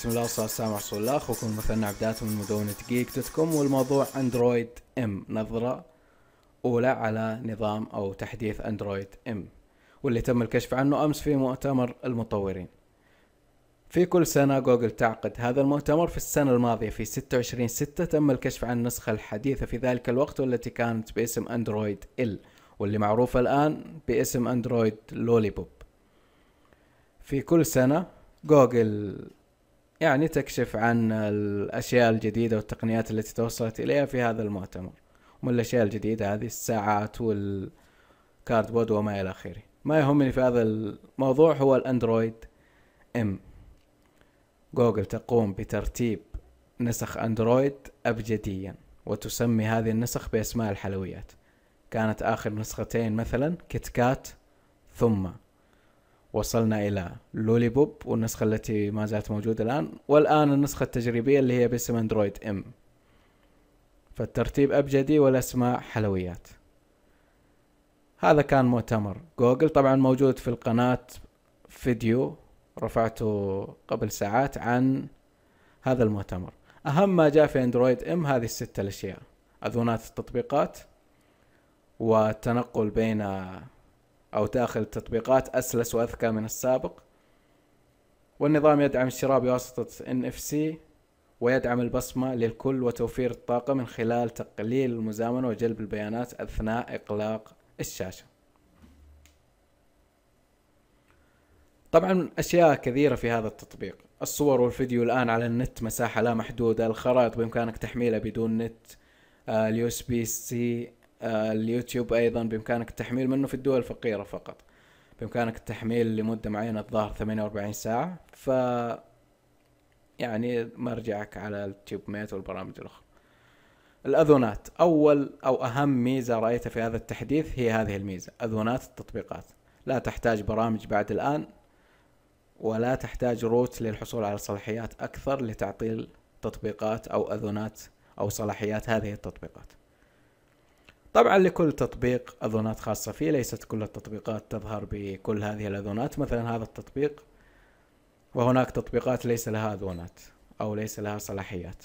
بسم الله والصلاة والسلام على رسول الله اخوكم مثلنا عبدات من مدونة جيك دوت كوم والموضوع اندرويد ام نظرة اولى على نظام او تحديث اندرويد ام واللي تم الكشف عنه امس في مؤتمر المطورين في كل سنة جوجل تعقد هذا المؤتمر في السنة الماضية في 26 ستة تم الكشف عن النسخة الحديثة في ذلك الوقت والتي كانت باسم اندرويد ال واللي معروفة الآن باسم اندرويد لوليبوب في كل سنة جوجل يعني تكشف عن الأشياء الجديدة والتقنيات التي توصلت إليها في هذا المؤتمر ومن الأشياء الجديدة هذه الساعات والكاردبورد وما إلى آخره ما يهمني في هذا الموضوع هو الأندرويد إم جوجل تقوم بترتيب نسخ أندرويد أبجديا وتسمي هذه النسخ بأسماء الحلويات كانت آخر نسختين مثلا كيت كات ثم وصلنا إلى لولي بوب والنسخة التي ما زالت موجودة الآن والآن النسخة التجريبية اللي هي باسم أندرويد إم فالترتيب أبجدي والأسماء حلويات هذا كان مؤتمر جوجل طبعا موجود في القناة فيديو رفعته قبل ساعات عن هذا المؤتمر أهم ما جاء في أندرويد إم هذه الستة الأشياء أذونات التطبيقات والتنقل بين أو تأخذ تطبيقات أسلس وأذكى من السابق والنظام يدعم الشراء بواسطة NFC ويدعم البصمة للكل وتوفير الطاقة من خلال تقليل المزامنة وجلب البيانات أثناء إغلاق الشاشة طبعا أشياء كثيرة في هذا التطبيق الصور والفيديو الآن على النت مساحة لا محدودة الخرائط بإمكانك تحميلها بدون نت آه، اليو اس بي سي آه، اليوتيوب ايضا بامكانك التحميل منه في الدول الفقيره فقط بامكانك التحميل لمده معينه الظاهر 48 ساعه ف يعني مرجعك على التيوب ميت والبرامج الاخرى الاذونات اول او اهم ميزه رايتها في هذا التحديث هي هذه الميزه اذونات التطبيقات لا تحتاج برامج بعد الان ولا تحتاج روت للحصول على صلاحيات اكثر لتعطيل تطبيقات او اذونات او صلاحيات هذه التطبيقات طبعا لكل تطبيق اذونات خاصة فيه ليست كل التطبيقات تظهر بكل هذه الاذونات مثلا هذا التطبيق وهناك تطبيقات ليس لها اذونات او ليس لها صلاحيات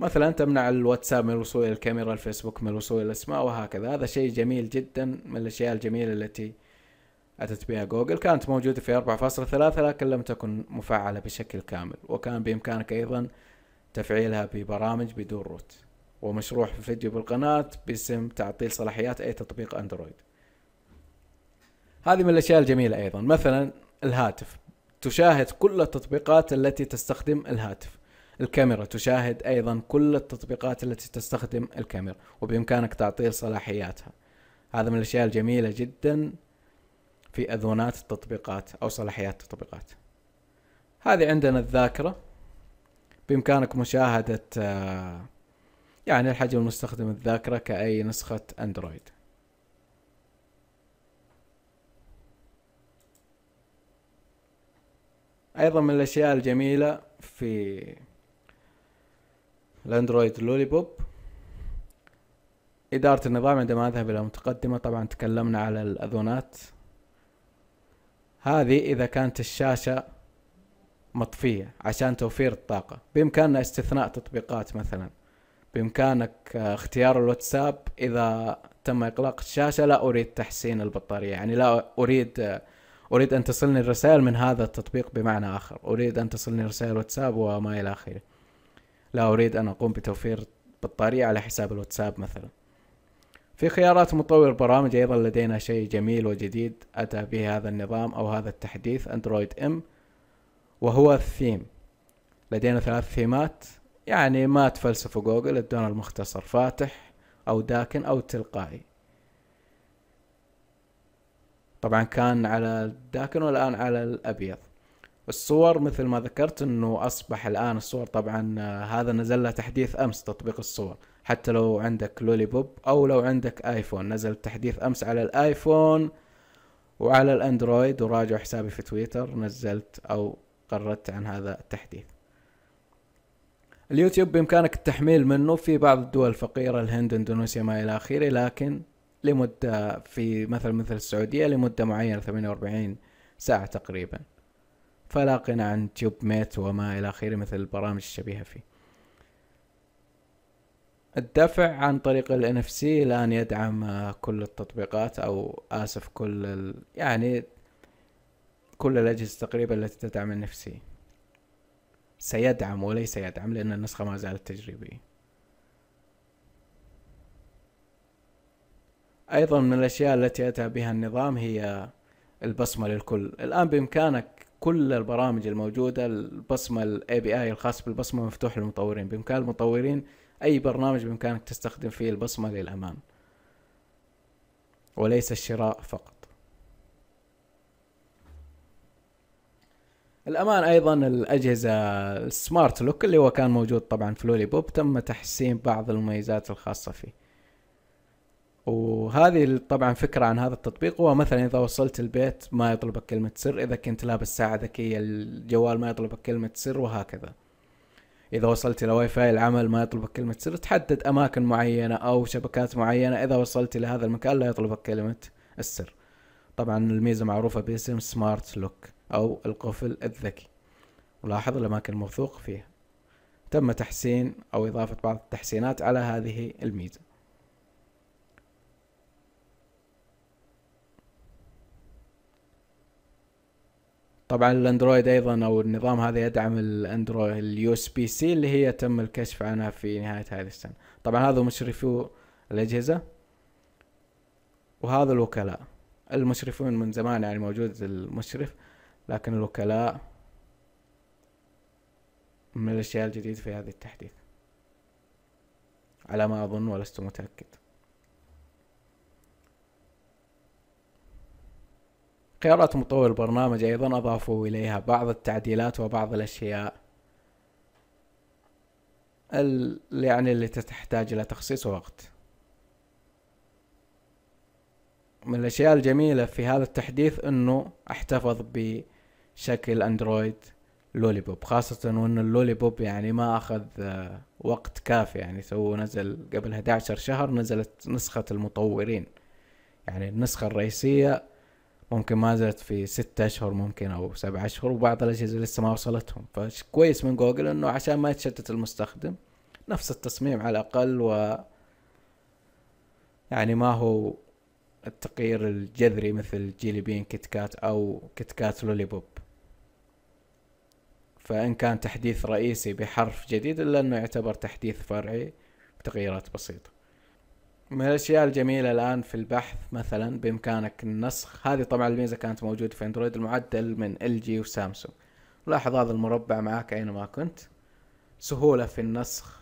مثلا تمنع الواتساب من الوصول الى الكاميرا الفيسبوك من الوصول الى الاسماء وهكذا هذا شيء جميل جدا من الاشياء الجميلة التي أتت بها جوجل كانت موجودة في 4.3 لكن لم تكن مفعلة بشكل كامل وكان بإمكانك أيضا تفعيلها ببرامج بدون روت ومشروع في فيديو بالقناة باسم تعطيل صلاحيات أي تطبيق أندرويد هذه من الأشياء الجميلة أيضا مثلا الهاتف تشاهد كل التطبيقات التي تستخدم الهاتف الكاميرا تشاهد أيضا كل التطبيقات التي تستخدم الكاميرا وبإمكانك تعطيل صلاحياتها هذا من الأشياء الجميلة جدا في أذونات التطبيقات أو صلاحيات التطبيقات هذه عندنا الذاكرة بإمكانك مشاهدة آه يعني الحجم المستخدم الذاكرة كأي نسخة أندرويد أيضا من الأشياء الجميلة في الأندرويد بوب إدارة النظام عندما أذهب إلى متقدمة طبعا تكلمنا على الأذونات هذه إذا كانت الشاشة مطفية عشان توفير الطاقة بإمكاننا استثناء تطبيقات مثلا بإمكانك آه، اختيار الواتساب إذا تم إغلاق الشاشة لا أريد تحسين البطارية يعني لا أريد آه، أريد أن تصلني الرسائل من هذا التطبيق بمعنى آخر أريد أن تصلني رسائل واتساب وما إلى آخره لا أريد أن أقوم بتوفير بطارية على حساب الواتساب مثلا في خيارات مطور برامج أيضا لدينا شيء جميل وجديد أتى به هذا النظام أو هذا التحديث أندرويد إم وهو الثيم لدينا ثلاث ثيمات يعني ما تفلسفوا جوجل ادونا المختصر فاتح او داكن او تلقائي طبعا كان على الداكن والان على الابيض الصور مثل ما ذكرت انه اصبح الان الصور طبعا آه، هذا نزل له تحديث امس تطبيق الصور حتى لو عندك لولي بوب او لو عندك ايفون نزل تحديث امس على الايفون وعلى الاندرويد وراجع حسابي في تويتر نزلت او قررت عن هذا التحديث اليوتيوب بامكانك التحميل منه في بعض الدول الفقيره الهند اندونيسيا ما الى اخره لكن لمده في مثل مثل السعوديه لمده معينه 48 ساعه تقريبا فلا غنى عن تيوب ميت وما الى اخره مثل البرامج الشبيهه فيه الدفع عن طريق ال NFC الآن يدعم كل التطبيقات أو آسف كل ال... يعني كل الأجهزة تقريبا التي تدعم ال NFC سيدعم وليس يدعم لأن النسخة ما زالت تجريبية أيضا من الأشياء التي أتى بها النظام هي البصمة للكل الآن بإمكانك كل البرامج الموجودة البصمة بي اي الخاص بالبصمة مفتوح للمطورين بإمكان المطورين أي برنامج بإمكانك تستخدم فيه البصمة للأمان وليس الشراء فقط الأمان أيضا الأجهزة السمارت لوك اللي هو كان موجود طبعا في لولي بوب تم تحسين بعض المميزات الخاصة فيه وهذه طبعا فكرة عن هذا التطبيق هو مثلا إذا وصلت البيت ما يطلبك كلمة سر إذا كنت لابس ساعة ذكية الجوال ما يطلبك كلمة سر وهكذا إذا وصلت إلى واي فاي العمل ما يطلبك كلمة سر تحدد أماكن معينة أو شبكات معينة إذا وصلت إلى هذا المكان لا يطلبك كلمة السر طبعا الميزة معروفة باسم سمارت لوك أو القفل الذكي ولاحظ الأماكن الموثوق فيها تم تحسين أو إضافة بعض التحسينات على هذه الميزة طبعا الاندرويد ايضا او النظام هذا يدعم الاندرويد اليو اس بي سي اللي هي تم الكشف عنها في نهايه هذه السنه طبعا هذا مشرفو الاجهزه وهذا الوكلاء المشرفون من زمان يعني موجود المشرف لكن الوكلاء من الأشياء الجديد في هذا التحديث على ما أظن ولست متأكد خيارات مطور البرنامج أيضا أضافوا إليها بعض التعديلات وبعض الأشياء اللي يعني اللي تحتاج إلى تخصيص وقت من الأشياء الجميلة في هذا التحديث أنه احتفظ ب شكل اندرويد لولي بوب خاصة وان اللولي بوب يعني ما اخذ آه، وقت كافي يعني سووا نزل قبل 11 شهر نزلت نسخة المطورين يعني النسخة الرئيسية ممكن ما نزلت في ستة اشهر ممكن او سبعة اشهر وبعض الاجهزة لسه ما وصلتهم فكويس من جوجل انه عشان ما يتشتت المستخدم نفس التصميم على الاقل و يعني ما هو التغيير الجذري مثل جيلي بين كيت كات او كيت كات لولي بوب فإن كان تحديث رئيسي بحرف جديد إلا أنه يعتبر تحديث فرعي بتغييرات بسيطة من الأشياء الجميلة الآن في البحث مثلا بإمكانك النسخ هذه طبعا الميزة كانت موجودة في أندرويد المعدل من ال جي وسامسونج لاحظ هذا المربع معك أينما كنت سهولة في النسخ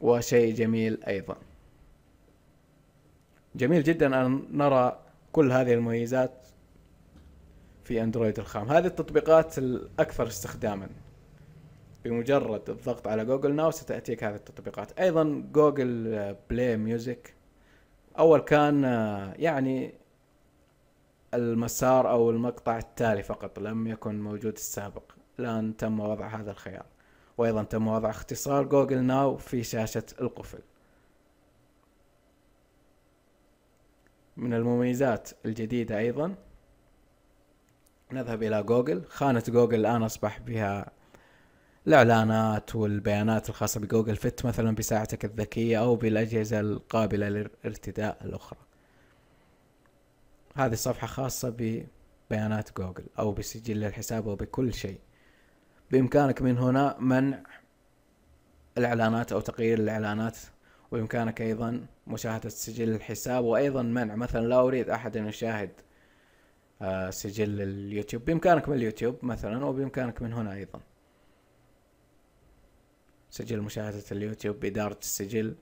وشيء جميل أيضا جميل جدا أن نرى كل هذه المميزات في اندرويد الخام هذه التطبيقات الاكثر استخداما بمجرد الضغط على جوجل ناو ستاتيك هذه التطبيقات ايضا جوجل بلاي ميوزك اول كان آه، يعني المسار او المقطع التالي فقط لم يكن موجود السابق الان تم وضع هذا الخيار وايضا تم وضع اختصار جوجل ناو في شاشة القفل من المميزات الجديدة ايضا نذهب إلى جوجل خانة جوجل الآن أصبح بها الإعلانات والبيانات الخاصة بجوجل فيت مثلا بساعتك الذكية أو بالأجهزة القابلة للارتداء الأخرى هذه الصفحة خاصة ببيانات جوجل أو بسجل الحساب أو بكل شيء بإمكانك من هنا منع الإعلانات أو تغيير الإعلانات وبإمكانك أيضا مشاهدة سجل الحساب وأيضا منع مثلا لا أريد أحد أن يشاهد آه، سجل اليوتيوب بإمكانك من اليوتيوب مثلا وبإمكانك من هنا أيضا سجل مشاهدة اليوتيوب بإدارة السجل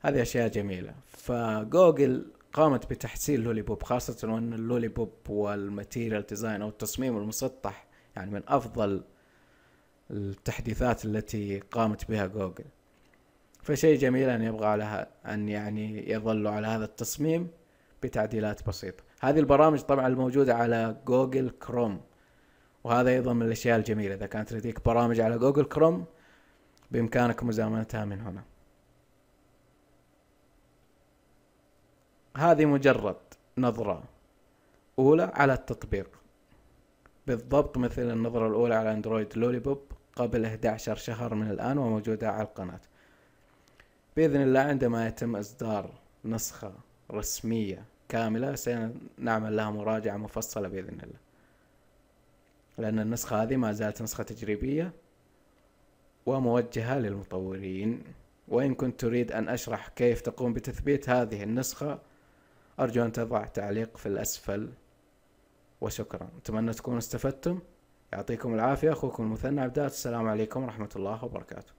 هذه أشياء جميلة فجوجل قامت بتحسين لولي بوب خاصة وأن اللولي بوب والماتيريال ديزاين أو التصميم المسطح يعني من أفضل التحديثات التي قامت بها جوجل فشيء جميل أن يبقى على أن يعني يظلوا على هذا التصميم بتعديلات بسيطة هذه البرامج طبعا الموجودة على جوجل كروم وهذا أيضا من الأشياء الجميلة إذا كانت لديك برامج على جوجل كروم بإمكانك مزامنتها من هنا هذه مجرد نظرة أولى على التطبيق بالضبط مثل النظرة الأولى على أندرويد لولي بوب قبل 11 شهر من الآن وموجودة على القناة بإذن الله عندما يتم إصدار نسخة رسمية كاملة سنعمل لها مراجعة مفصلة بإذن الله لأن النسخة هذه ما زالت نسخة تجريبية وموجهة للمطورين وإن كنت تريد أن أشرح كيف تقوم بتثبيت هذه النسخة أرجو أن تضع تعليق في الأسفل وشكرا أتمنى تكونوا استفدتم يعطيكم العافية أخوكم المثنى عبدات السلام عليكم ورحمة الله وبركاته